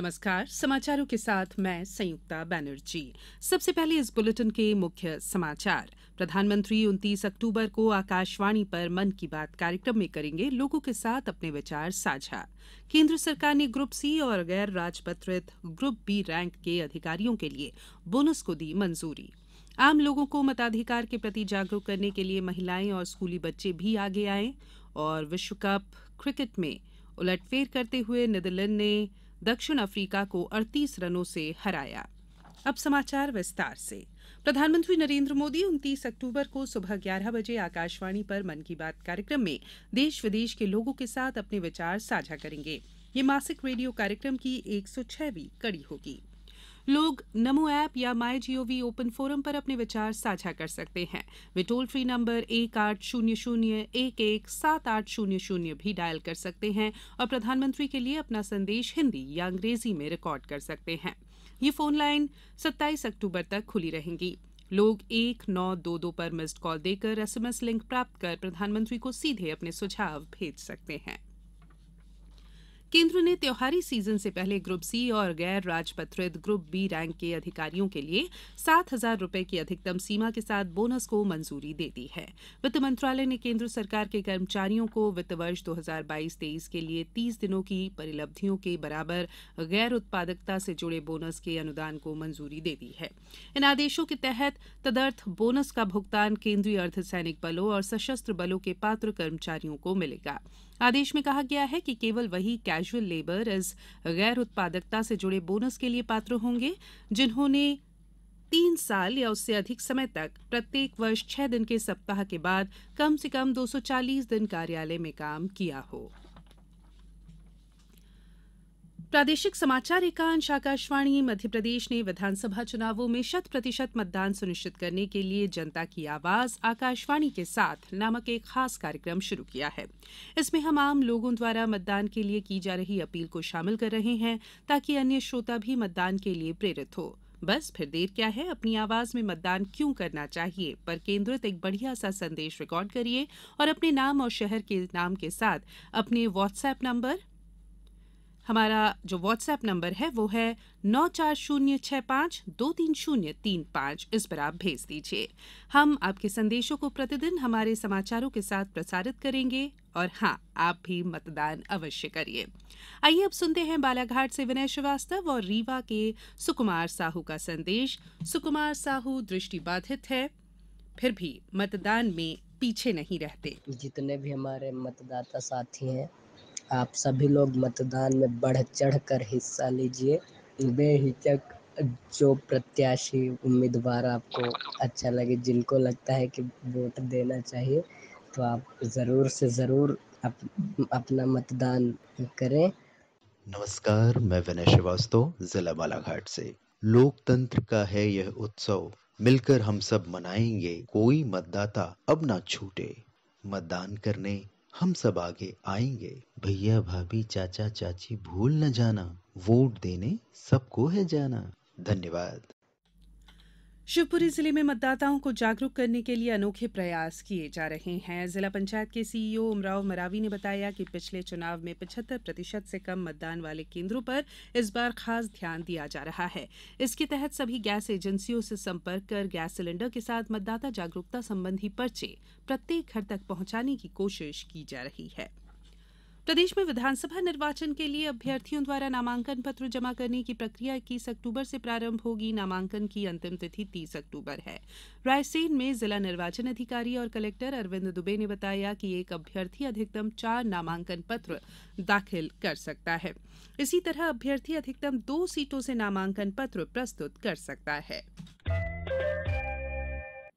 नमस्कार समाचारों के साथ मैं संयुक्ता बैनर्जी सबसे पहले इस बुलेटिन के मुख्य समाचार प्रधानमंत्री 29 अक्टूबर को आकाशवाणी पर मन की बात कार्यक्रम में करेंगे लोगों के साथ अपने विचार साझा केंद्र सरकार ने ग्रुप सी और गैर राजपत्रित ग्रुप बी रैंक के अधिकारियों के लिए बोनस को दी मंजूरी आम लोगों को मताधिकार के प्रति जागरूक करने के लिए महिलाएं और स्कूली बच्चे भी आगे आए और विश्व कप क्रिकेट में उलटफेर करते हुए नीदरलैंड ने दक्षिण अफ्रीका को अड़तीस रनों से हराया अब समाचार विस्तार से प्रधानमंत्री नरेंद्र मोदी 29 अक्टूबर को सुबह 11 बजे आकाशवाणी पर मन की बात कार्यक्रम में देश विदेश के लोगों के साथ अपने विचार साझा करेंगे ये मासिक रेडियो कार्यक्रम की 106वीं कड़ी होगी लोग नमो ऐप या माई जीओवी ओपन फोरम पर अपने विचार साझा कर सकते हैं वे टोल फ्री नंबर एक आठ शून्य शून्य एक एक सात आठ शून्य शून्य भी डायल कर सकते हैं और प्रधानमंत्री के लिए अपना संदेश हिंदी या अंग्रेजी में रिकॉर्ड कर सकते हैं ये फोन लाइन 27 अक्टूबर तक खुली रहेंगी लोग एक नौ दो दो पर मिस्ड कॉल देकर एसएमएस लिंक प्राप्त कर प्रधानमंत्री को सीधे अपने सुझाव भेज सकते हैं केंद्र ने त्योहारी सीजन से पहले ग्रुप सी और गैर राजपत्रित ग्रुप बी रैंक के अधिकारियों के लिए सात हजार रूपये की अधिकतम सीमा के साथ बोनस को मंजूरी दे दी है वित्त मंत्रालय ने केंद्र सरकार के कर्मचारियों को वित्त वर्ष 2022-23 के लिए 30 दिनों की परिलब्धियों के बराबर गैर उत्पादकता से जुड़े बोनस के अनुदान को मंजूरी दे दी है इन आदेशों के तहत तदर्थ बोनस का भुगतान केंद्रीय अर्धसैनिक बलों और सशस्त्र बलों के पात्र कर्मचारियों को मिलेगा आदेश में कहा गया है कि केवल वही कैजुअल लेबर इस गैर उत्पादकता से जुड़े बोनस के लिए पात्र होंगे जिन्होंने तीन साल या उससे अधिक समय तक प्रत्येक वर्ष छह दिन के सप्ताह के बाद कम से कम 240 दिन कार्यालय में काम किया हो प्रादेशिक समाचार एकांश आकाशवाणी मध्यप्रदेश ने विधानसभा चुनावों में शत प्रतिशत मतदान सुनिश्चित करने के लिए जनता की आवाज आकाशवाणी के साथ नामक एक खास कार्यक्रम शुरू किया है इसमें हम आम लोगों द्वारा मतदान के लिए की जा रही अपील को शामिल कर रहे हैं ताकि अन्य श्रोता भी मतदान के लिए प्रेरित हो बस फिर देर क्या है अपनी आवाज में मतदान क्यों करना चाहिए पर केंद्रित एक बढ़िया सा संदेश रिकॉर्ड करिए और अपने नाम और शहर के नाम के साथ अपने व्हाट्सएप नंबर हमारा जो व्हाट्सएप नंबर है वो है नौ चार शून्य छः पाँच दो तीन शून्य तीन पाँच इस पर आप भेज दीजिए हम आपके संदेशों को प्रतिदिन हमारे समाचारों के साथ प्रसारित करेंगे और हाँ आप भी मतदान अवश्य करिए आइए अब सुनते हैं बालाघाट से विनय श्रीवास्तव और रीवा के सुकुमार साहू का संदेश सुकुमार साहू दृष्टिबाधित है फिर भी मतदान में पीछे नहीं रहते जितने भी हमारे मतदाता साथी हैं आप सभी लोग मतदान में बढ़ चढ़ कर हिस्सा लीजिए बेहिचक जो प्रत्याशी उम्मीदवार आपको अच्छा लगे जिनको लगता है कि वोट देना चाहिए तो आप ज़रूर से ज़रूर अप, अपना मतदान करें नमस्कार मैं विनय श्रीवास्तव जिला बालाघाट से लोकतंत्र का है यह उत्सव मिलकर हम सब मनाएंगे कोई मतदाता अब ना छूटे मतदान करने हम सब आगे आएंगे भैया भाभी चाचा चाची भूल न जाना वोट देने सबको है जाना धन्यवाद शिवपुरी जिले में मतदाताओं को जागरूक करने के लिए अनोखे प्रयास किए जा रहे हैं जिला पंचायत के सीईओ उमराव मरावी ने बताया कि पिछले चुनाव में 75 प्रतिशत से कम मतदान वाले केंद्रों पर इस बार खास ध्यान दिया जा रहा है इसके तहत सभी गैस एजेंसियों से संपर्क कर गैस सिलेंडर के साथ मतदाता जागरूकता संबंधी पर्चे प्रत्येक घर तक पहुंचाने की कोशिश की जा रही है प्रदेश में विधानसभा निर्वाचन के लिए अभ्यर्थियों द्वारा नामांकन पत्र जमा करने की प्रक्रिया इक्कीस अक्टूबर से प्रारंभ होगी नामांकन की अंतिम तिथि तीस अक्टूबर है रायसेन में जिला निर्वाचन अधिकारी और कलेक्टर अरविंद दुबे ने बताया कि एक अभ्यर्थी अधिकतम चार नामांकन पत्र दाखिल कर सकता है इसी तरह अभ्यर्थी अधिकतम दो सीटों से नामांकन पत्र प्रस्तुत कर सकता है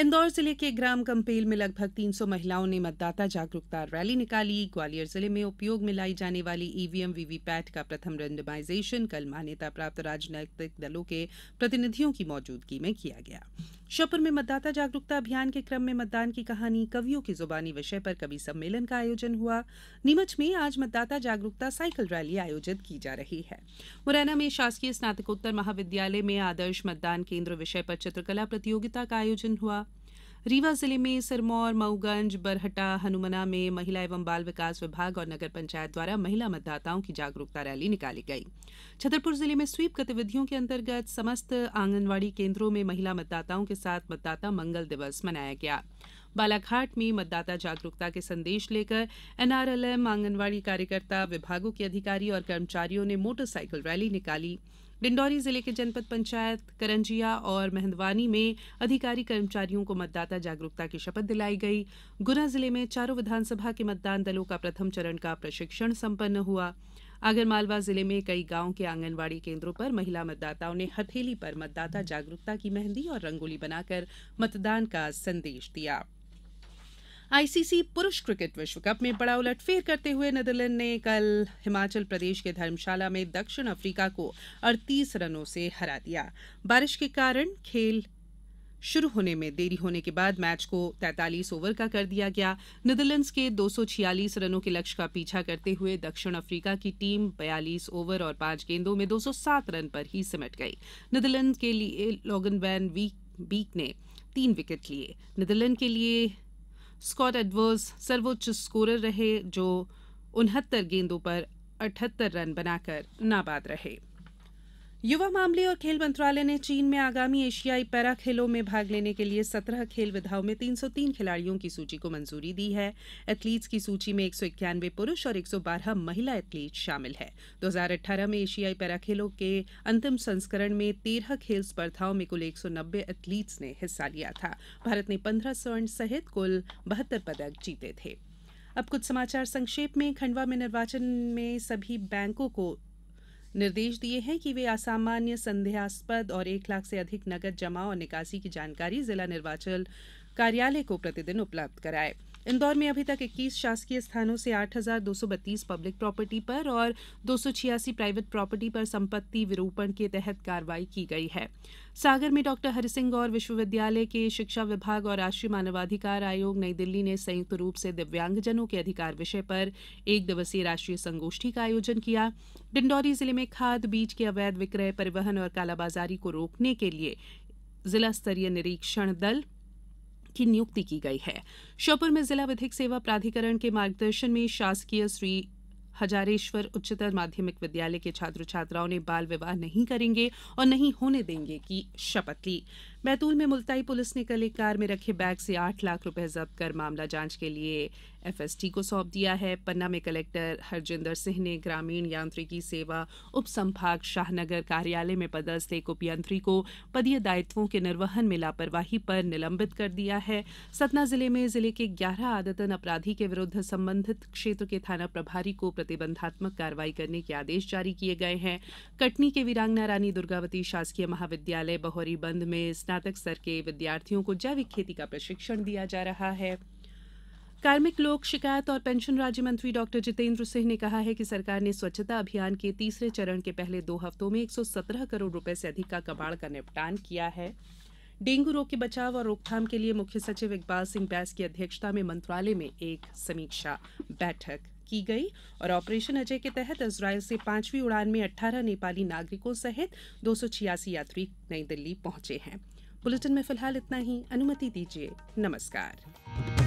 इंदौर जिले के ग्राम कंपेल में लगभग 300 महिलाओं ने मतदाता जागरूकता रैली निकाली ग्वालियर जिले में उपयोग में लाई जाने वाली ईवीएम वीवीपैट का प्रथम रेंडमाइजेशन कल मान्यता प्राप्त राजनीतिक दलों के प्रतिनिधियों की मौजूदगी में किया गया श्योपुर में मतदाता जागरूकता अभियान के क्रम में मतदान की कहानी कवियों की जुबानी विषय पर कवि सम्मेलन का आयोजन हुआ नीमच में आज मतदाता जागरूकता साइकिल रैली आयोजित की जा रही है मुरैना में शासकीय स्नातकोत्तर महाविद्यालय में आदर्श मतदान केंद्र विषय पर चित्रकला प्रतियोगिता का आयोजन हुआ रीवा जिले में सिरमौर मऊगंज बरहटा हनुमना में महिला एवं बाल विकास विभाग और नगर पंचायत द्वारा महिला मतदाताओं की जागरूकता रैली निकाली गई छतरपुर जिले में स्वीप गतिविधियों के अंतर्गत समस्त आंगनवाड़ी केंद्रों में महिला मतदाताओं के साथ मतदाता मंगल दिवस मनाया गया बालाघाट में मतदाता जागरूकता के संदेश लेकर एनआरएलएम आंगनवाड़ी कार्यकर्ता विभागों के अधिकारी और कर्मचारियों ने मोटरसाइकिल रैली निकाली डिंडौरी जिले के जनपद पंचायत करंजिया और मेहंदवानी में अधिकारी कर्मचारियों को मतदाता जागरूकता की शपथ दिलाई गई गुना जिले में चारों विधानसभा के मतदान दलों का प्रथम चरण का प्रशिक्षण संपन्न हुआ आगरमालवा जिले में कई गांव के आंगनवाड़ी केंद्रों पर महिला मतदाताओं ने हथेली पर मतदाता जागरूकता की मेहंदी और रंगोली बनाकर मतदान का संदेश दिया आईसीसी पुरुष क्रिकेट विश्व कप में बड़ा उलटफेर करते हुए नीदरलैंड ने कल हिमाचल प्रदेश के धर्मशाला में दक्षिण अफ्रीका को अड़तीस रनों से हरा दिया बारिश के कारण खेल शुरू होने में देरी होने के बाद मैच को 43 ओवर का कर दिया गया नीदरलैंड्स के 246 रनों के लक्ष्य का पीछा करते हुए दक्षिण अफ्रीका की टीम 42 ओवर और पांच गेंदों में 207 रन पर ही सिमट गई नीदरलैंड के लिए लॉगन वैन वीक बीक ने तीन विकेट लिए नीदरलैंड के लिए स्कॉट एडवर्स सर्वोच्च स्कोरर रहे जो उनहत्तर गेंदों पर अठहत्तर रन बनाकर नाबाद रहे युवा मामले और खेल मंत्रालय ने चीन में आगामी एशियाई पैरा खेलों में भाग लेने के लिए सत्रह खेल विधाओं में 303 खिलाड़ियों की सूची को मंजूरी दी है एथलीट्स की सूची में एक पुरुष और 112 महिला एथलीट शामिल है 2018 में एशियाई पैरा खेलों के अंतिम संस्करण में 13 खेल स्पर्धाओं में कुल एक एथलीट्स ने हिस्सा लिया था भारत ने पंद्रह स्वर्ण सहित कुल बहत्तर पदक जीते थे अब कुछ समाचार संक्षेप में खंडवा में निर्वाचन में सभी बैंकों को निर्देश दिए हैं कि वे असामान्य संदेहास्पद और एक लाख से अधिक नकद जमा और निकासी की जानकारी जिला निर्वाचन कार्यालय को प्रतिदिन उपलब्ध कराएं। इंदौर में अभी तक 21 शासकीय स्थानों से 8,232 पब्लिक प्रॉपर्टी पर और दो प्राइवेट प्रॉपर्टी पर संपत्ति विरूपण के तहत कार्रवाई की गई है सागर में डॉक्टर हरिसिंह और विश्वविद्यालय के शिक्षा विभाग और राष्ट्रीय मानवाधिकार आयोग नई दिल्ली ने संयुक्त रूप से दिव्यांगजनों के अधिकार विषय पर एक दिवसीय राष्ट्रीय संगोष्ठी का आयोजन किया डिंडौरी जिले में खाद बीज के अवैध विक्रय परिवहन और कालाबाजारी को रोकने के लिए जिला स्तरीय निरीक्षण दल की नियुक्ति की गई है श्योपुर में जिला विधिक सेवा प्राधिकरण के मार्गदर्शन में शासकीय श्री हजारेश्वर उच्चतर माध्यमिक विद्यालय के छात्र छात्राओं ने बाल विवाह नहीं करेंगे और नहीं होने देंगे की शपथ ली बैतूल में मुलताई पुलिस ने कल एक कार में रखे बैग से आठ लाख रुपए जब्त कर मामला जांच के लिए एफएसटी को सौंप दिया है पन्ना में कलेक्टर हरजिंदर सिंह ने ग्रामीण यांत्रिकी सेवा उप संभाग शाहनगर कार्यालय में पदस्थ एक उप यंत्री को पदीय दायित्वों के निर्वहन में लापरवाही पर निलंबित कर दिया है सतना जिले में जिले के ग्यारह आदतन अपराधी के विरुद्ध संबंधित क्षेत्र के थाना प्रभारी को प्रतिबंधात्मक कार्रवाई करने के आदेश जारी किए गए हैं कटनी के वीरांगना रानी दुर्गावती शासकीय महाविद्यालय बहौरी बंद में स्नातक स्तर के विद्यार्थियों को जैविक खेती का प्रशिक्षण दिया जा रहा है कार्मिक लोक शिकायत और पेंशन राज्य मंत्री डॉ जितेंद्र सिंह ने कहा है कि सरकार ने स्वच्छता अभियान के तीसरे चरण के पहले दो हफ्तों में 117 करोड़ रुपए से अधिक का कबाड़ का निपटान किया है डेंगू रोग के बचाव और रोकथाम के लिए मुख्य सचिव इकबाल सिंह बैस की अध्यक्षता में मंत्रालय में एक समीक्षा बैठक की गई और ऑपरेशन अजय के तहत इसराइल से पांचवी उड़ान में 18 नेपाली नागरिकों सहित दो यात्री नई दिल्ली पहुंचे हैं बुलेटिन में फिलहाल इतना ही अनुमति दीजिए नमस्कार